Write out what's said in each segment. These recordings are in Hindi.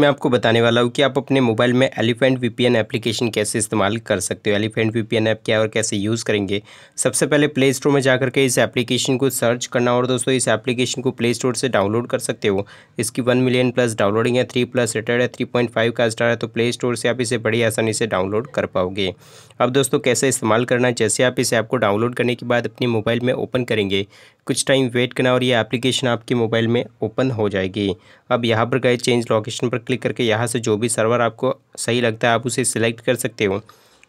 मैं आपको बताने वाला हूँ कि आप अपने मोबाइल में एलिफेंट वीपीएन एप्लीकेशन कैसे इस्तेमाल कर सकते हो एलिफेंट वीपीएन ऐप क्या और कैसे यूज़ करेंगे सबसे पहले प्ले स्टोर में जाकर के इस एप्लीकेशन को सर्च करना और दोस्तों इस एप्लीकेशन को प्ले स्टोर से डाउनलोड कर सकते हो इसकी वन मिलियन प्लस डाउनलोडिंग है थ्री प्लस रेटेड है थ्री पॉइंट फाइव का स्टार है तो प्ले स्टोर से आप इसे बड़ी आसानी से डाउनलोड कर पाओगे अब दोस्तों कैसे इस्तेमाल करना है जैसे आप इस ऐप को डाउनलोड करने के बाद अपने मोबाइल में ओपन करेंगे कुछ टाइम वेट करना और ये एप्लीकेशन आपके मोबाइल में ओपन हो जाएगी अब यहाँ पर गए चेंज लोकेशन पर क्लिक करके यहाँ से जो भी सर्वर आपको सही लगता है आप उसे सिलेक्ट कर सकते हो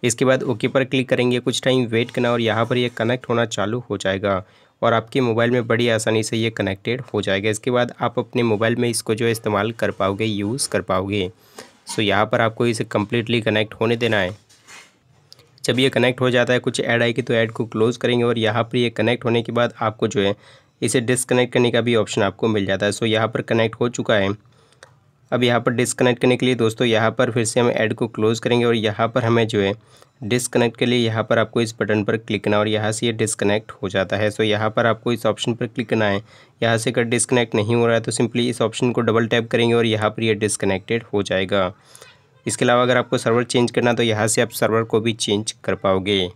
इसके बाद ओके पर क्लिक करेंगे कुछ टाइम वेट करना और यहाँ पर यह कनेक्ट होना चालू हो जाएगा और आपके मोबाइल में बड़ी आसानी से ये कनेक्टेड हो जाएगा इसके बाद आप अपने मोबाइल में इसको जो इस्तेमाल कर पाओगे यूज़ कर पाओगे सो यहाँ पर आपको इसे कम्प्लीटली कनेक्ट होने देना है जब ये कनेक्ट हो जाता है कुछ ऐड आएगी तो ऐड को क्लोज़ करेंगे और यहाँ पर ये कनेक्ट होने के बाद आपको जो है इसे डिसकनेक्ट करने का भी ऑप्शन आपको मिल जाता है सो यहाँ पर कनेक्ट हो चुका है अब यहाँ पर डिसकनेक्ट करने के लिए दोस्तों यहाँ पर फिर से हम ऐड को क्लोज़ करेंगे और यहाँ पर हमें जो है डिसकनेक्ट के लिए यहाँ पर आपको इस बटन पर क्लिक करना और यहाँ से ये यह डिसकनेक्ट हो जाता है सो यहाँ पर आपको इस ऑप्शन पर क्लिक करना है यहाँ से अगर डिसकनेक्ट नहीं हो रहा है तो सिंपली इस ऑप्शन को डबल टैप करेंगे और यहाँ पर ये यह डिसकनेक्टेड हो जाएगा इसके अलावा अगर आपको सर्वर चेंज करना तो यहाँ से आप सर्वर को भी चेंज कर पाओगे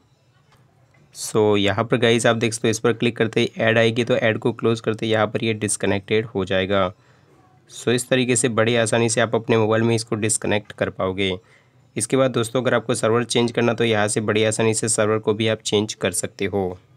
सो so, यहाँ पर गाइज आप देख सकते हो इस पर क्लिक करते ही ऐड आएगी तो ऐड को क्लोज़ करते यहाँ पर ये यह डिसकनेक्टेड हो जाएगा सो so, इस तरीके से बड़ी आसानी से आप अपने मोबाइल में इसको डिसकनेक्ट कर पाओगे इसके बाद दोस्तों अगर आपको सर्वर चेंज करना तो यहाँ से बड़ी आसानी से सर्वर को भी आप चेंज कर सकते हो